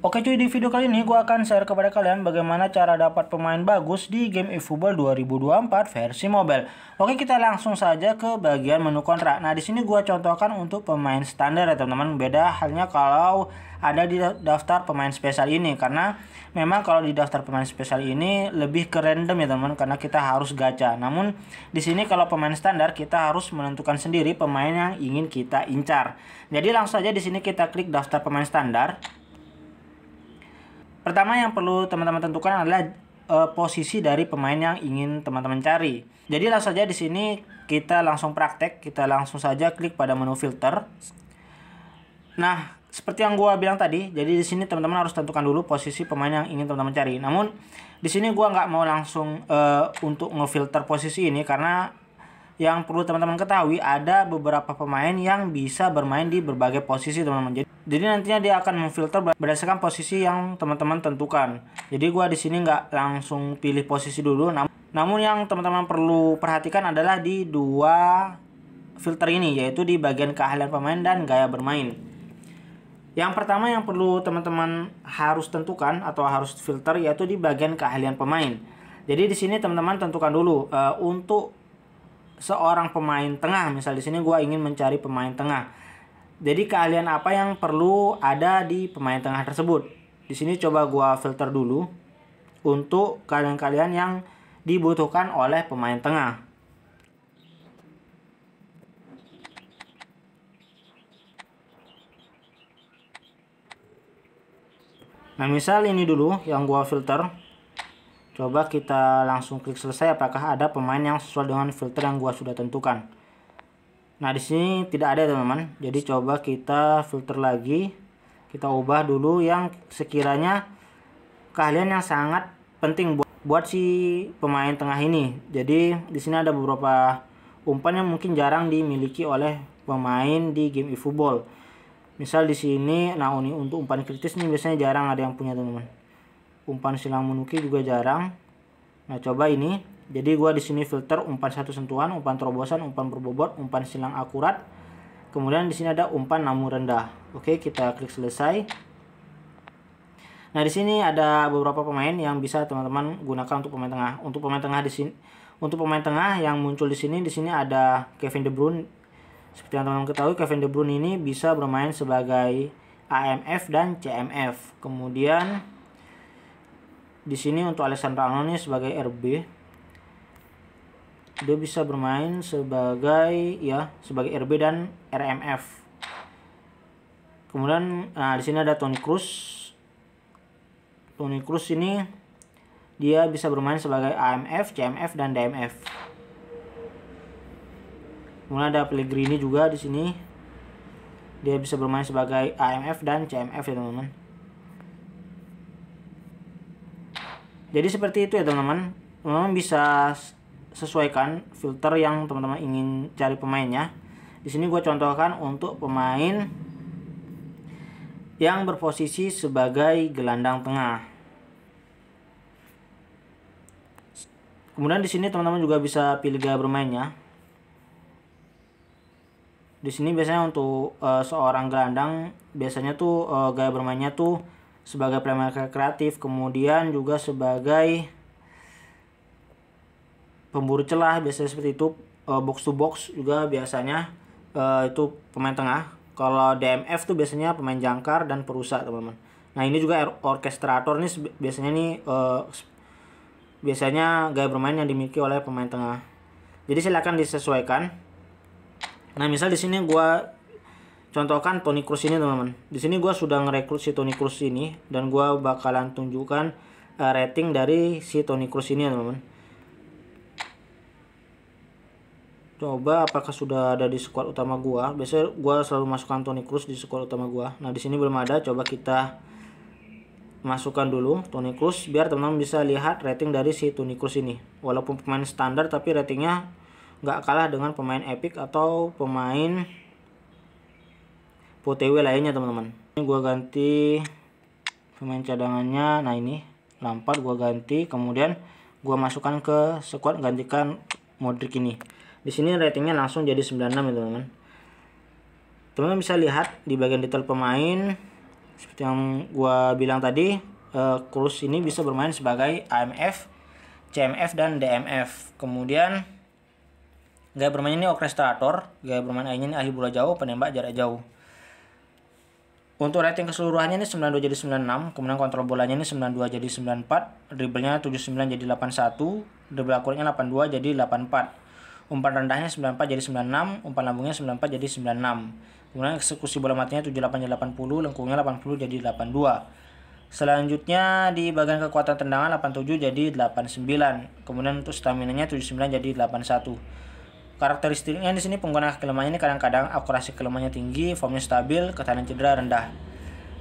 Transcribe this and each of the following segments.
Oke cuy, di video kali ini gue akan share kepada kalian bagaimana cara dapat pemain bagus di game eFootball 2024 versi mobile. Oke, kita langsung saja ke bagian menu kontrak. Nah, di sini gue contohkan untuk pemain standar ya teman-teman. Beda halnya kalau ada di daftar pemain spesial ini. Karena memang kalau di daftar pemain spesial ini lebih ke random ya teman-teman. Karena kita harus gacha. Namun, di sini kalau pemain standar kita harus menentukan sendiri pemain yang ingin kita incar. Jadi langsung saja di sini kita klik daftar pemain standar. Pertama yang perlu teman-teman tentukan adalah e, posisi dari pemain yang ingin teman-teman cari. Jadi langsung saja di sini kita langsung praktek, kita langsung saja klik pada menu filter. Nah, seperti yang gua bilang tadi, jadi di sini teman-teman harus tentukan dulu posisi pemain yang ingin teman-teman cari. Namun di sini gua nggak mau langsung e, untuk ngefilter posisi ini karena yang perlu teman-teman ketahui ada beberapa pemain yang bisa bermain di berbagai posisi teman-teman. Jadi, jadi nantinya dia akan memfilter berdasarkan posisi yang teman-teman tentukan. Jadi gua di sini nggak langsung pilih posisi dulu. Nam namun yang teman-teman perlu perhatikan adalah di dua filter ini yaitu di bagian keahlian pemain dan gaya bermain. Yang pertama yang perlu teman-teman harus tentukan atau harus filter yaitu di bagian keahlian pemain. Jadi di sini teman-teman tentukan dulu uh, untuk seorang pemain tengah. Misal di sini gue ingin mencari pemain tengah. Jadi keahlian apa yang perlu ada di pemain tengah tersebut? Di sini coba gue filter dulu untuk kalian-kalian yang dibutuhkan oleh pemain tengah. Nah misal ini dulu yang gue filter Coba kita langsung klik selesai apakah ada pemain yang sesuai dengan filter yang gua sudah tentukan. Nah, di sini tidak ada teman-teman. Jadi coba kita filter lagi. Kita ubah dulu yang sekiranya keahlian yang sangat penting buat buat si pemain tengah ini. Jadi di sini ada beberapa umpan yang mungkin jarang dimiliki oleh pemain di game eFootball. Misal di sini nah ini untuk umpan kritis nih biasanya jarang ada yang punya teman-teman umpan silang menuki juga jarang nah coba ini jadi gua di sini filter umpan satu sentuhan umpan terobosan umpan berbobot umpan silang akurat kemudian di sini ada umpan namun rendah oke kita klik selesai nah di sini ada beberapa pemain yang bisa teman-teman gunakan untuk pemain tengah untuk pemain tengah di sini untuk pemain tengah yang muncul di sini di sini ada Kevin De Bruyne seperti yang teman-teman ketahui Kevin De Bruyne ini bisa bermain sebagai AMF dan CMF kemudian di sini untuk Alessandro Anoni sebagai RB dia bisa bermain sebagai ya sebagai RB dan RMF kemudian nah di sini ada Toni Cruz Toni Cruz ini dia bisa bermain sebagai AMF CMF dan DMF kemudian ada Pellegrini juga di sini dia bisa bermain sebagai AMF dan CMF ya teman-teman jadi seperti itu ya teman-teman teman-teman bisa sesuaikan filter yang teman-teman ingin cari pemainnya di sini gue contohkan untuk pemain yang berposisi sebagai gelandang tengah kemudian di sini teman-teman juga bisa pilih gaya bermainnya di sini biasanya untuk uh, seorang gelandang biasanya tuh uh, gaya bermainnya tuh sebagai playmaker kreatif, kemudian juga sebagai pemburu celah biasanya seperti itu eh, box to box juga biasanya eh, itu pemain tengah. Kalau DMF tuh biasanya pemain jangkar dan perusak, teman-teman. Nah, ini juga orkestrator nih biasanya nih eh, biasanya gaya bermain yang dimiliki oleh pemain tengah. Jadi silakan disesuaikan. Nah, misal di sini gua contohkan Tony Cruz ini teman-teman di sini gue sudah ngerekrut si Tony Cruz ini dan gue bakalan tunjukkan uh, rating dari si Tony Cruz ini teman-teman coba apakah sudah ada di squad utama gue biasanya gue selalu masukkan Tony Cruz di squad utama gue nah di sini belum ada coba kita masukkan dulu Tony Cruz biar teman-teman bisa lihat rating dari si Tony Cruz ini walaupun pemain standar tapi ratingnya nggak kalah dengan pemain epic atau pemain POTW lainnya ya, teman-teman ini gua ganti pemain cadangannya nah ini Lampard gua ganti kemudian gua masukkan ke squad gantikan Modric ini di sini ratingnya langsung jadi 96 ya teman-teman teman-teman bisa lihat di bagian detail pemain seperti yang gua bilang tadi uh, eh, Cruz ini bisa bermain sebagai AMF CMF dan DMF kemudian gaya bermain ini orkestrator gaya bermain ini ahli bola jauh penembak jarak jauh untuk rating keseluruhannya ini 92 jadi 96, kemudian kontrol bolanya ini 92 jadi 94, dribblenya 79 jadi 81, dribble akurnya 82 jadi 84. Umpan rendahnya 94 jadi 96, umpan lambungnya 94 jadi 96. Kemudian eksekusi bola matinya 78 jadi 80, lengkungnya 80 jadi 82. Selanjutnya di bagian kekuatan tendangan 87 jadi 89, kemudian untuk stamina-nya 79 jadi 81. Karakteristiknya di sini pengguna kelemahannya ini kadang-kadang akurasi kelemahannya tinggi, formnya stabil, ketahanan cedera rendah.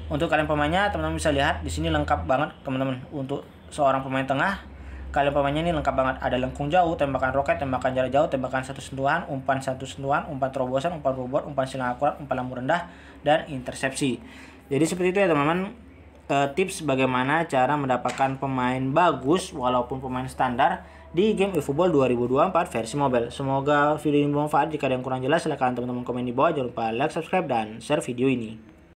Untuk kalian pemainnya, teman-teman bisa lihat di sini lengkap banget, teman-teman. Untuk seorang pemain tengah, kalian pemainnya ini lengkap banget. Ada lengkung jauh, tembakan roket, tembakan jarak jauh, tembakan satu sentuhan, umpan satu sentuhan, umpan terobosan, umpan bobot, umpan silang akurat, umpan lambung rendah, dan intersepsi. Jadi seperti itu ya teman-teman eh, tips bagaimana cara mendapatkan pemain bagus walaupun pemain standar di game eFootball 2024 versi mobile. Semoga video ini bermanfaat. Jika ada yang kurang jelas, silahkan teman-teman komen di bawah. Jangan lupa like, subscribe, dan share video ini.